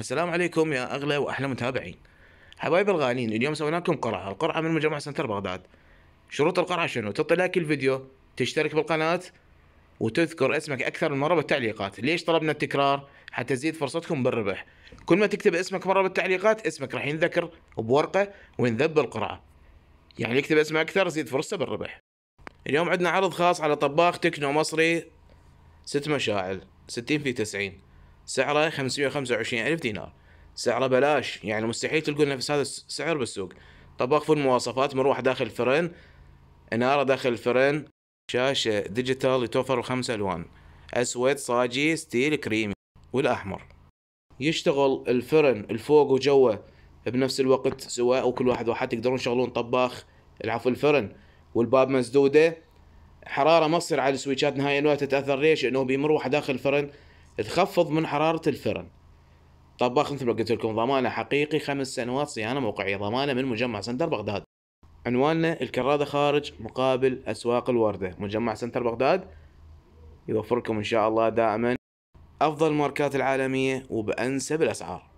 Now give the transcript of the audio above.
السلام عليكم يا اغلى واحلى متابعين حبايب الغالين اليوم سوينا لكم قرعه القرعه من مجمع سنتر بغداد شروط القرعه شنو تعطي لايك الفيديو تشترك بالقناه وتذكر اسمك اكثر من مره بالتعليقات ليش طلبنا التكرار حتى تزيد فرصتكم بالربح كل ما تكتب اسمك مره بالتعليقات اسمك راح ينذكر بورقه وينذب القرعه يعني يكتب اسمه اكثر زيد فرصته بالربح اليوم عندنا عرض خاص على طباخ تكنو مصري ست مشاعل ستين في تسعين سعره 525 ألف دينار سعره بلاش يعني مستحيل تلقون نفس هذا السعر بالسوق طباخ في المواصفات مروحة داخل الفرن إنارة داخل الفرن شاشة ديجيتال يتوفر خمس ألوان أسود صاجي ستيل كريمي والأحمر يشتغل الفرن الفوق وجوه بنفس الوقت سواء وكل واحد واحد تقدرون تشغلون طباخ العفو الفرن والباب مسدودة حرارة ما تصير على السويتشات نهائيا ولا تتأثر ليش؟ لأنه بمروحة داخل الفرن تخفض من حرارة الفرن طباخ مثل ما قلت لكم ضمانه حقيقي خمس سنوات صيانة موقعية ضمانة من مجمع سنتر بغداد عنواننا الكرادة خارج مقابل أسواق الوردة مجمع سنتر بغداد يوفركم إن شاء الله دائما أفضل الماركات العالمية وبأنسب الأسعار